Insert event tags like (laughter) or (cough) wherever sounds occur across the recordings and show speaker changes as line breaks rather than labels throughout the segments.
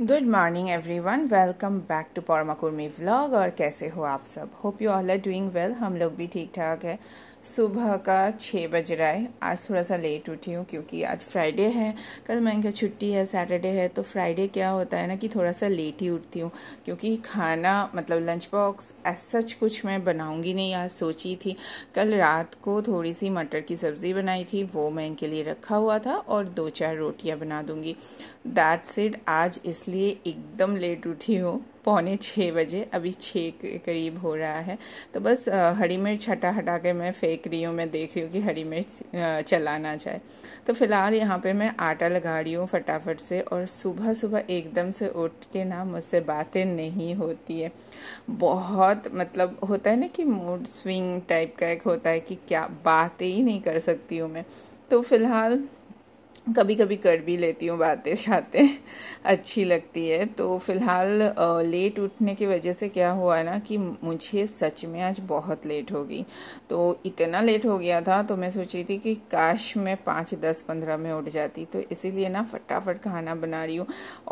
Good morning everyone welcome back to Parma Kurmi vlog और कैसे हो आप सब hope you all are doing well हम लोग भी ठीक ठाक है सुबह का छः बज रहा है आज थोड़ा सा लेट उठी हूँ क्योंकि आज फ्राइडे है कल मैं क्या छुट्टी है सैटरडे है तो फ्राइडे क्या होता है ना कि थोड़ा सा लेट ही उठती हूँ क्योंकि खाना मतलब लंच बॉक्स एज सच कुछ मैं बनाऊँगी नहीं आज सोची थी कल रात को थोड़ी सी मटर की सब्ज़ी बनाई थी वो मैं इनके लिए रखा हुआ था और दो चार रोटियाँ बना दूँगी दैट्स इट आज इसलिए एकदम लेट उठी हूँ पौने छः बजे अभी छः के करीब हो रहा है तो बस हरी मिर्च हटा हटा के मैं फेंक रही हूँ मैं देख रही हूँ कि हरी मिर्च चलाना जाए तो फ़िलहाल यहाँ पे मैं आटा लगा रही हूँ फटाफट से और सुबह सुबह एकदम से उठ के ना मुझसे बातें नहीं होती है बहुत मतलब होता है ना कि मूड स्विंग टाइप का एक होता है कि क्या बातें ही नहीं कर सकती हूँ मैं तो फ़िलहाल कभी कभी कर भी लेती हूँ बातें शातें अच्छी लगती है तो फ़िलहाल लेट उठने की वजह से क्या हुआ ना कि मुझे सच में आज बहुत लेट होगी तो इतना लेट हो गया था तो मैं सोची थी कि काश मैं पाँच दस पंद्रह में उठ जाती तो इसीलिए ना फटाफट खाना बना रही हूँ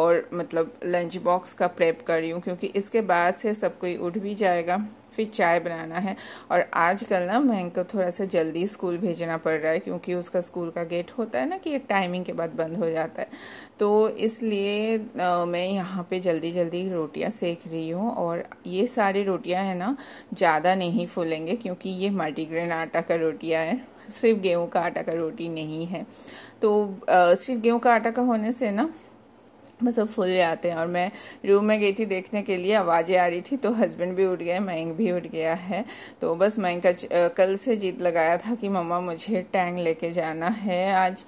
और मतलब लंच बॉक्स का प्रेप कर रही हूँ क्योंकि इसके बाद से सब कोई उठ भी जाएगा फिर चाय बनाना है और आजकल ना मैं को थोड़ा सा जल्दी स्कूल भेजना पड़ रहा है क्योंकि उसका स्कूल का गेट होता है ना कि एक टाइमिंग के बाद बंद हो जाता है तो इसलिए मैं यहाँ पे जल्दी जल्दी रोटियाँ सेक रही हूँ और ये सारी रोटियाँ हैं ना ज़्यादा नहीं फूलेंगे क्योंकि ये मल्टीग्रेन आटा का रोटियाँ है सिर्फ गेहूँ का आटा का रोटी नहीं है तो आ, सिर्फ गेहूँ का आटा का होने से ना बस वो फूल जाते हैं और मैं रूम में गई थी देखने के लिए आवाज़ें आ रही थी तो हस्बैंड भी उठ गए मैंग भी उठ गया है तो बस मैंग का कल से जीत लगाया था कि मम्मा मुझे टैंग लेके जाना है आज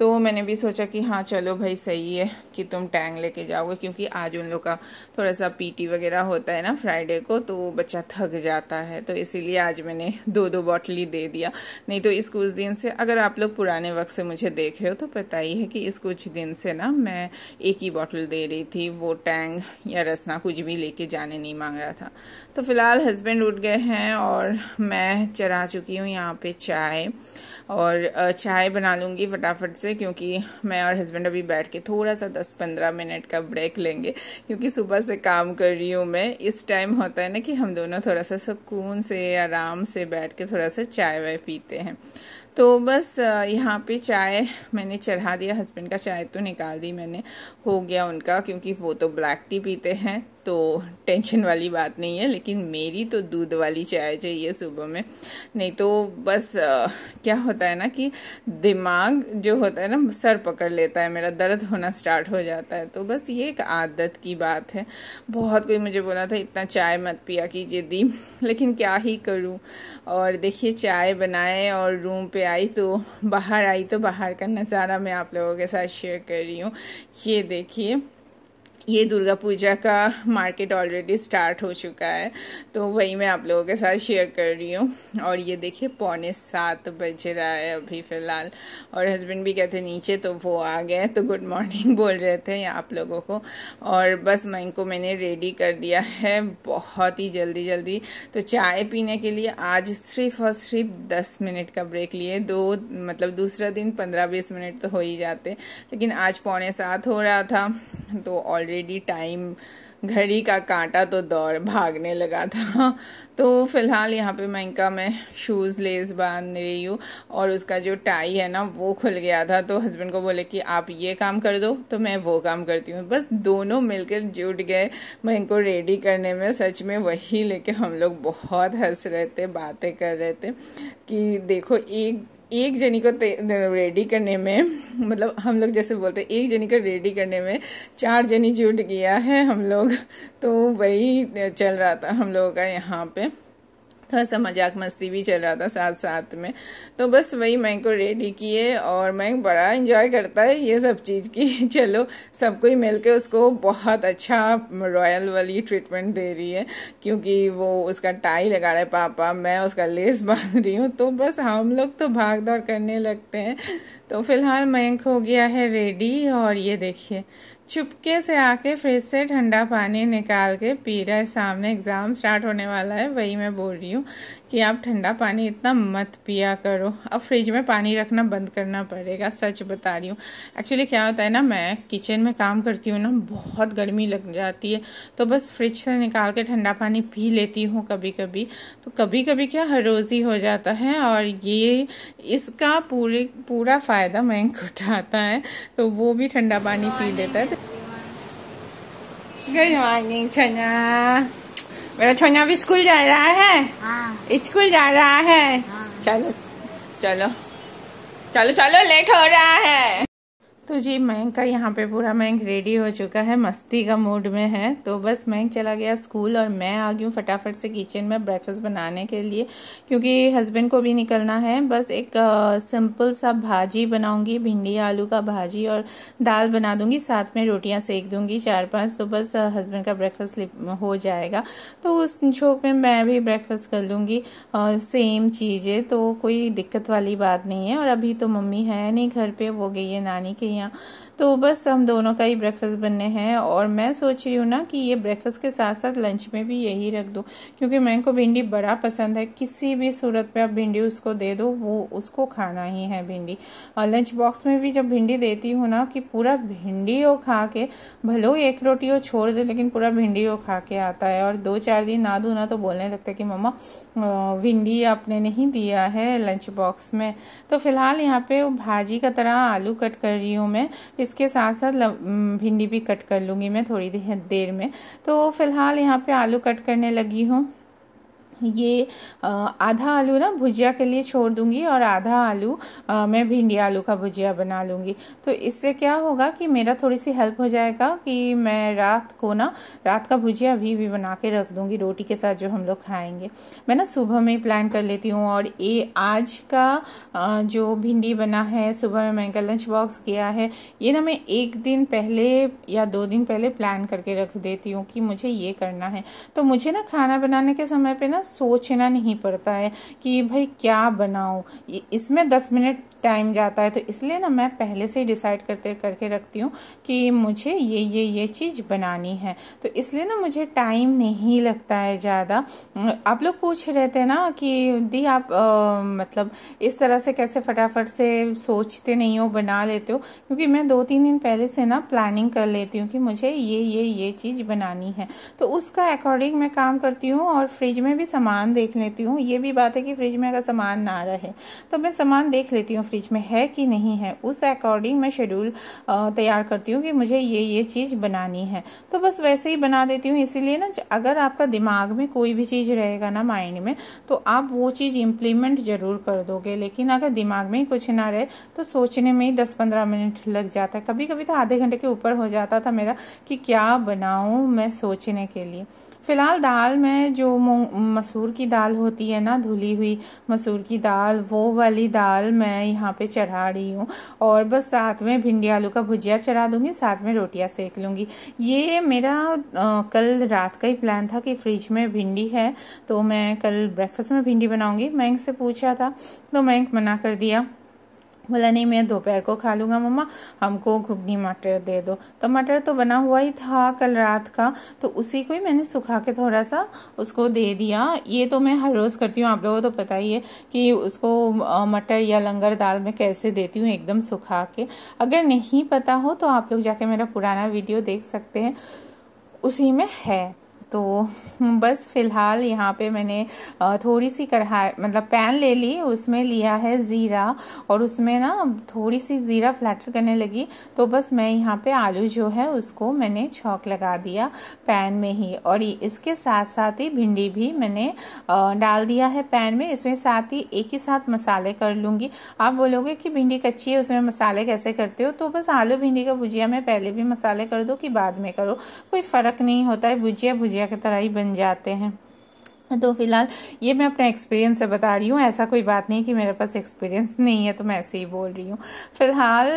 तो मैंने भी सोचा कि हाँ चलो भाई सही है कि तुम टैंग लेके जाओगे क्योंकि आज उन लोग का थोड़ा सा पीटी वगैरह होता है ना फ्राइडे को तो वो बच्चा थक जाता है तो इसीलिए आज मैंने दो दो बॉटल ही दे दिया नहीं तो इस कुछ दिन से अगर आप लोग पुराने वक्त से मुझे देख रहे हो तो पता ही है कि इस कुछ दिन से ना मैं एक ही बॉटल दे रही थी वो टैंग या रसना कुछ भी लेके जाने नहीं मांग रहा था तो फिलहाल हस्बैंड उठ गए हैं और मैं चढ़ा चुकी हूँ यहाँ पे चाय और चाय बना लूँगी फटाफट से क्योंकि मैं और हस्बैंड अभी बैठ के थोड़ा सा दस पंद्रह मिनट का ब्रेक लेंगे क्योंकि सुबह से काम कर रही हूँ मैं इस टाइम होता है ना कि हम दोनों थोड़ा सा सुकून से आराम से बैठ के थोड़ा सा चाय वाय पीते हैं तो बस यहाँ पे चाय मैंने चढ़ा दिया हस्बैंड का चाय तो निकाल दी मैंने हो गया उनका क्योंकि वो तो ब्लैक टी पीते हैं तो टेंशन वाली बात नहीं है लेकिन मेरी तो दूध वाली चाय चाहिए सुबह में नहीं तो बस आ, क्या होता है ना कि दिमाग जो होता है ना सर पकड़ लेता है मेरा दर्द होना स्टार्ट हो जाता है तो बस ये एक आदत की बात है बहुत कोई मुझे बोला था इतना चाय मत पिया कीजिए दी लेकिन क्या ही करूँ और देखिए चाय बनाए और रूम पे आई तो बाहर आई तो बाहर का नज़ारा मैं आप लोगों के साथ शेयर कर रही हूँ ये देखिए ये दुर्गा पूजा का मार्केट ऑलरेडी स्टार्ट हो चुका है तो वही मैं आप लोगों के साथ शेयर कर रही हूँ और ये देखिए पौने सात बज रहा है अभी फ़िलहाल और हस्बैंड भी कहते नीचे तो वो आ गए तो गुड मॉर्निंग (laughs) बोल रहे थे आप लोगों को और बस मैं इनको मैंने रेडी कर दिया है बहुत ही जल्दी जल्दी तो चाय पीने के लिए आज सिर्फ और सिर्फ दस मिनट का ब्रेक लिए दो मतलब दूसरा दिन पंद्रह बीस मिनट तो हो ही जाते लेकिन आज पौने सात हो रहा था तो ऑलरेडी टाइम घड़ी का कांटा तो दौड़ भागने लगा था तो फिलहाल यहाँ पे मैं इनका मैं शूज़ लेस बांध रही हूँ और उसका जो टाई है ना वो खुल गया था तो हस्बैंड को बोले कि आप ये काम कर दो तो मैं वो काम करती हूँ बस दोनों मिलकर जुट गए मैं इनको रेडी करने में सच में वही लेके हम लोग बहुत हंस रहे थे बातें कर रहे थे कि देखो एक एक जनी को रेडी करने में मतलब हम लोग जैसे बोलते हैं एक जनी को रेडी करने में चार जनी जुट गया है हम लोग तो वही चल रहा था हम लोगों का यहाँ पे थोड़ा सा मजाक मस्ती भी चल रहा था साथ साथ में तो बस वही मैं को रेडी किए और मैं बड़ा इन्जॉय करता है ये सब चीज़ की (laughs) चलो सबको ही मिल के उसको बहुत अच्छा रॉयल वाली ट्रीटमेंट दे रही है क्योंकि वो उसका टाई लगा रहा है पापा मैं उसका लेस (laughs) बांध रही हूँ तो बस हम लोग तो भाग दौड़ करने लगते हैं तो फिलहाल मयंक हो गया है रेडी और ये देखिए चुपके से आके फ्रिज से ठंडा पानी निकाल के पी रहा है सामने एग्ज़ाम स्टार्ट होने वाला है वही मैं बोल रही हूँ कि आप ठंडा पानी इतना मत पिया करो अब फ्रिज में पानी रखना बंद करना पड़ेगा सच बता रही हूँ एक्चुअली क्या होता है ना मैं किचन में काम करती हूँ ना बहुत गर्मी लग जाती है तो बस फ्रिज से निकाल के ठंडा पानी पी लेती हूँ कभी कभी तो कभी कभी क्या हर रोज़ ही हो जाता है और ये इसका पूरे पूरा फ़ायदा मैं (laughs) उठाता है तो वो भी ठंडा पानी पी लेता है गुड मॉर्निंग Chana. मेरा छोना भी स्कूल जा रहा है हाँ। स्कूल जा रहा है हाँ। चलो चलो चलो चलो लेट हो रहा है तो जी मैंग का यहाँ पे पूरा मैंग रेडी हो चुका है मस्ती का मूड में है तो बस मैंग चला गया स्कूल और मैं आ गई हूँ फटाफट से किचन में ब्रेकफास्ट बनाने के लिए क्योंकि हस्बैंड को भी निकलना है बस एक आ, सिंपल सा भाजी बनाऊँगी भिंडी आलू का भाजी और दाल बना दूँगी साथ में रोटियाँ सेक दूँगी चार पाँच तो बस हस्बैंड का ब्रेकफास्ट हो जाएगा तो उस शौक में मैं भी ब्रेकफास्ट कर लूँगी सेम चीज़ें तो कोई दिक्कत वाली बात नहीं है और अभी तो मम्मी है नहीं घर पर वो गई है नानी के हैं तो बस हम दोनों का ही ब्रेकफास्ट बनने हैं और मैं सोच रही हूँ ना कि ये ब्रेकफास्ट के साथ साथ लंच में भी यही रख दूँ क्योंकि मैं को भिंडी बड़ा पसंद है किसी भी सूरत में आप भिंडी उसको दे दो वो उसको खाना ही है भिंडी और लंच बॉक्स में भी जब भिंडी देती हूँ ना कि पूरा भिंडी वो खा के भले ही एक रोटी वो छोड़ दे लेकिन पूरा भिंडी वो खा के आता है और दो चार दिन ना दूँ ना तो बोलने लगता है कि मम्मा भिंडी आपने नहीं दिया है लंच बॉक्स में तो फ़िलहाल यहाँ पे भाजी का तरह आलू कट कर रही हूँ हूँ मैं इसके साथ साथ भिंडी भी कट कर लूँगी मैं थोड़ी देर में तो फ़िलहाल यहाँ पे आलू कट करने लगी हूँ ये आधा आलू ना भुजिया के लिए छोड़ दूंगी और आधा आलू मैं भिंडी आलू का भुजिया बना लूँगी तो इससे क्या होगा कि मेरा थोड़ी सी हेल्प हो जाएगा कि मैं रात को ना रात का भुजिया अभी भी बना के रख दूँगी रोटी के साथ जो हम लोग खाएँगे मैं ना सुबह में प्लान कर लेती हूँ और ये आज का जो भिंडी बना है सुबह में मैंने लंच बॉक्स किया है ये ना मैं एक दिन पहले या दो दिन पहले प्लान करके रख देती हूँ कि मुझे ये करना है तो मुझे ना खाना बनाने के समय पे ना सोचना नहीं पड़ता है कि भाई क्या बनाऊँ इसमें दस मिनट टाइम जाता है तो इसलिए ना मैं पहले से ही डिसाइड करते करके रखती हूँ कि मुझे ये ये ये चीज़ बनानी है तो इसलिए ना मुझे टाइम नहीं लगता है ज़्यादा आप लोग पूछ रहे थे ना कि दी आप आ, मतलब इस तरह से कैसे फटाफट से सोचते नहीं हो बना लेते हो क्योंकि मैं दो तीन दिन पहले से ना प्लानिंग कर लेती हूँ कि मुझे ये ये ये चीज़ बनानी है तो उसका अकॉर्डिंग मैं काम करती हूँ और फ्रिज में भी सामान देख लेती हूँ ये भी बात है कि फ्रिज में अगर सामान ना रहे तो मैं सामान देख लेती हूँ फ्रिज में है कि नहीं है उस अकॉर्डिंग मैं शेड्यूल तैयार करती हूँ कि मुझे ये ये चीज़ बनानी है तो बस वैसे ही बना देती हूँ इसीलिए ना अगर आपका दिमाग में कोई भी चीज़ रहेगा ना माइंड में तो आप वो चीज़ इम्प्लीमेंट ज़रूर कर दोगे लेकिन अगर दिमाग में कुछ ना रहे तो सोचने में ही दस पंद्रह मिनट लग जाता है कभी कभी तो आधे घंटे के ऊपर हो जाता था मेरा कि क्या बनाऊँ मैं सोचने के लिए फ़िलहाल दाल में जो मसूर की दाल होती है ना धुली हुई मसूर की दाल वो वाली दाल मैं यहाँ पे चढ़ा रही हूँ और बस साथ में भिंडी आलू का भुजिया चढ़ा दूँगी साथ में रोटियाँ सेक लूँगी ये मेरा आ, कल रात का ही प्लान था कि फ्रिज में भिंडी है तो मैं कल ब्रेकफास्ट में भिंडी बनाऊँगी मैंक से पूछा था तो मैंक मना कर दिया बोला नहीं मैं दोपहर को खा लूँगा मम्मा हमको घुगनी मटर दे दो तो मटर तो बना हुआ ही था कल रात का तो उसी को ही मैंने सुखा के थोड़ा सा उसको दे दिया ये तो मैं हर रोज़ करती हूँ आप लोगों को तो पता ही है कि उसको मटर या लंगर दाल में कैसे देती हूँ एकदम सुखा के अगर नहीं पता हो तो आप लोग जाके मेरा पुराना वीडियो देख सकते हैं उसी में है तो बस फ़िलहाल यहाँ पे मैंने थोड़ी सी कढ़ाई मतलब पैन ले ली उसमें लिया है ज़ीरा और उसमें ना थोड़ी सी ज़ीरा फ्लैटर करने लगी तो बस मैं यहाँ पे आलू जो है उसको मैंने छौक लगा दिया पैन में ही और इसके साथ साथ ही भिंडी भी मैंने डाल दिया है पैन में इसमें साथ ही एक ही साथ मसाले कर लूँगी आप बोलोगे कि भिंडी कच्ची है उसमें मसाले कैसे करते हो तो बस आलू भिंडी का भुजिया में पहले भी मसाले कर दो कि बाद में करो कोई फ़र्क नहीं होता है भुजिया भुजिया भुजिया की तरह ही बन जाते हैं (laughs) तो फ़िलहाल ये मैं अपने एक्सपीरियंस से बता रही हूँ ऐसा कोई बात नहीं कि मेरे पास एक्सपीरियंस नहीं है तो मैं ऐसे ही बोल रही हूँ फ़िलहाल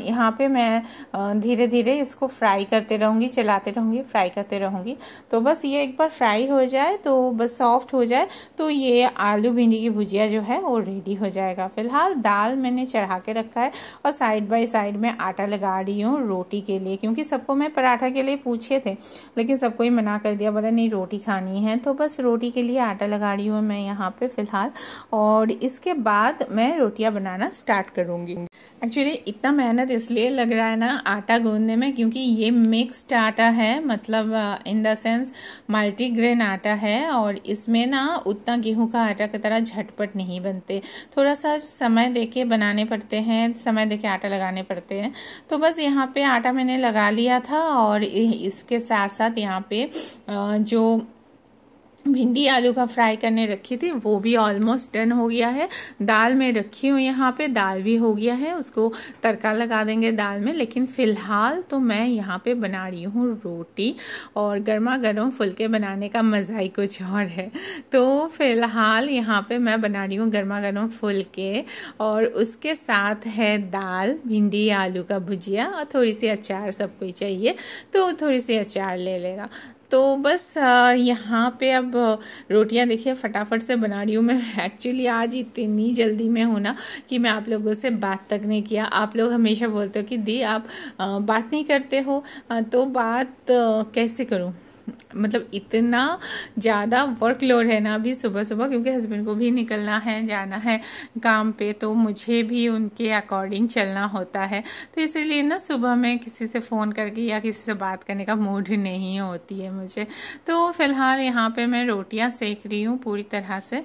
यहाँ पे मैं धीरे धीरे इसको फ्राई करते रहूँगी चलाते रहूँगी फ्राई करते रहूँगी तो बस ये एक बार फ्राई हो जाए तो बस सॉफ्ट हो जाए तो ये आलू भिंडी की भुजिया जो है वो रेडी हो जाएगा फ़िलहाल दाल मैंने चढ़ा के रखा है और साइड बाई साइड में आटा लगा रही हूँ रोटी के लिए क्योंकि सबको मैं पराठा के लिए पूछे थे लेकिन सबको ही मना कर दिया बोला नहीं रोटी खानी है तो बस रोटी के लिए आटा लगा रही हूँ मैं यहाँ पे फ़िलहाल और इसके बाद मैं रोटियाँ बनाना स्टार्ट करूँगी एक्चुअली इतना मेहनत इसलिए लग रहा है ना आटा गूंदने में क्योंकि ये मिक्स्ड आटा है मतलब इन द सेंस मल्टीग्रेन आटा है और इसमें ना उतना गेहूं का आटा की तरह झटपट नहीं बनते थोड़ा सा समय दे के बनाने पड़ते हैं समय दे के आटा लगाने पड़ते हैं तो बस यहाँ पे आटा मैंने लगा लिया था और इसके साथ साथ यहाँ पे uh, जो भिंडी आलू का फ्राई करने रखी थी वो भी ऑलमोस्ट डन हो गया है दाल में रखी हूँ यहाँ पे दाल भी हो गया है उसको तड़का लगा देंगे दाल में लेकिन फ़िलहाल तो मैं यहाँ पे बना रही हूँ रोटी और गर्मा गर्म फुलके बनाने का मज़ा ही कुछ और है तो फ़िलहाल यहाँ पे मैं बना रही हूँ गर्मा गर्म फुलके और उसके साथ है दाल भिंडी आलू का भुजिया और थोड़ी सी अचार सबको चाहिए तो थोड़ी सी अचार ले लेगा तो बस यहाँ पे अब रोटियाँ देखिए फटाफट से बना रही हूँ मैं एक्चुअली आज इतनी जल्दी में होना कि मैं आप लोगों से बात तक नहीं किया आप लोग हमेशा बोलते हो कि दी आप बात नहीं करते हो तो बात कैसे करूँ मतलब इतना ज़्यादा वर्कलोड है ना अभी सुबह सुबह क्योंकि हस्बैंड को भी निकलना है जाना है काम पे तो मुझे भी उनके अकॉर्डिंग चलना होता है तो इसीलिए ना सुबह में किसी से फ़ोन करके या किसी से बात करने का मूड नहीं होती है मुझे तो फ़िलहाल यहाँ पे मैं रोटियाँ सेक रही हूँ पूरी तरह से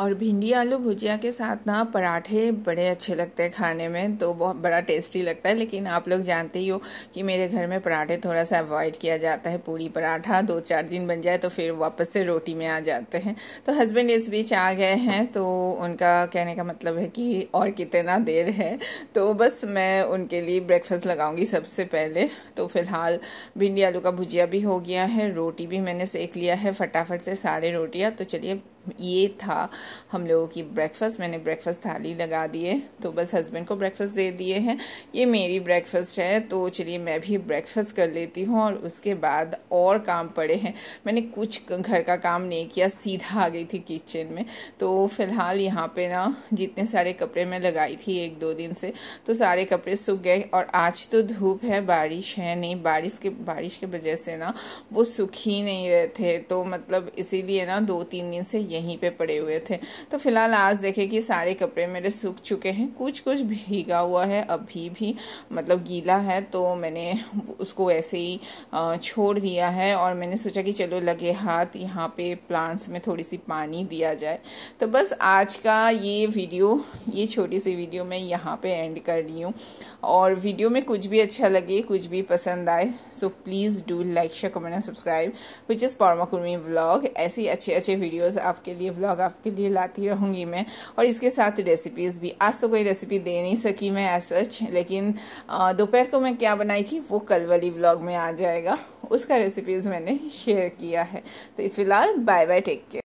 और भिंडी आलू भुजिया के साथ ना पराठे बड़े अच्छे लगते हैं खाने में तो बहुत बड़ा टेस्टी लगता है लेकिन आप लोग जानते ही हो कि मेरे घर में पराठे थोड़ा सा अवॉइड किया जाता है पूरी पराठा दो चार दिन बन जाए तो फिर वापस से रोटी में आ जाते हैं तो हस्बैंड इस बीच आ गए हैं तो उनका कहने का मतलब है कि और कितना देर है तो बस मैं उनके लिए ब्रेकफास्ट लगाऊंगी सबसे पहले तो फिलहाल भिंडी आलू का भुजिया भी हो गया है रोटी भी मैंने सेक लिया है फटाफट से सारे रोटियाँ तो चलिए ये था हम लोगों की ब्रेकफास्ट मैंने ब्रेकफास्ट थाली लगा दिए तो बस हस्बैंड को ब्रेकफास्ट दे दिए हैं ये मेरी ब्रेकफास्ट है तो चलिए मैं भी ब्रेकफास्ट कर लेती हूँ और उसके बाद और काम पड़े हैं मैंने कुछ घर का काम नहीं किया सीधा आ गई थी किचन में तो फ़िलहाल यहाँ पे ना जितने सारे कपड़े मैं लगाई थी एक दो दिन से तो सारे कपड़े सूख गए और आज तो धूप है बारिश है नहीं बारिश के बारिश के वजह से ना वो सूख ही नहीं रहे थे तो मतलब इसीलिए ना दो तीन दिन से यहीं पे पड़े हुए थे तो फ़िलहाल आज देखे कि सारे कपड़े मेरे सूख चुके हैं कुछ कुछ भीगा हुआ है अभी भी मतलब गीला है तो मैंने उसको ऐसे ही छोड़ दिया है और मैंने सोचा कि चलो लगे हाथ यहाँ पे प्लांट्स में थोड़ी सी पानी दिया जाए तो बस आज का ये वीडियो ये छोटी सी वीडियो मैं यहाँ पर एंड कर रही हूँ और वीडियो में कुछ भी अच्छा लगे कुछ भी पसंद आए so please do like share comment and subscribe which is Parma Kurmi vlog ऐसे अच्छे अच्छे वीडियोज़ आप आपके लिए व्लॉग आपके लिए लाती रहूँगी मैं और इसके साथ रेसिपीज़ भी आज तो कोई रेसिपी दे नहीं सकी मैं एज लेकिन दोपहर को मैं क्या बनाई थी वो कल वाली व्लॉग में आ जाएगा उसका रेसिपीज़ मैंने शेयर किया है तो फिलहाल बाय बाय टेक केयर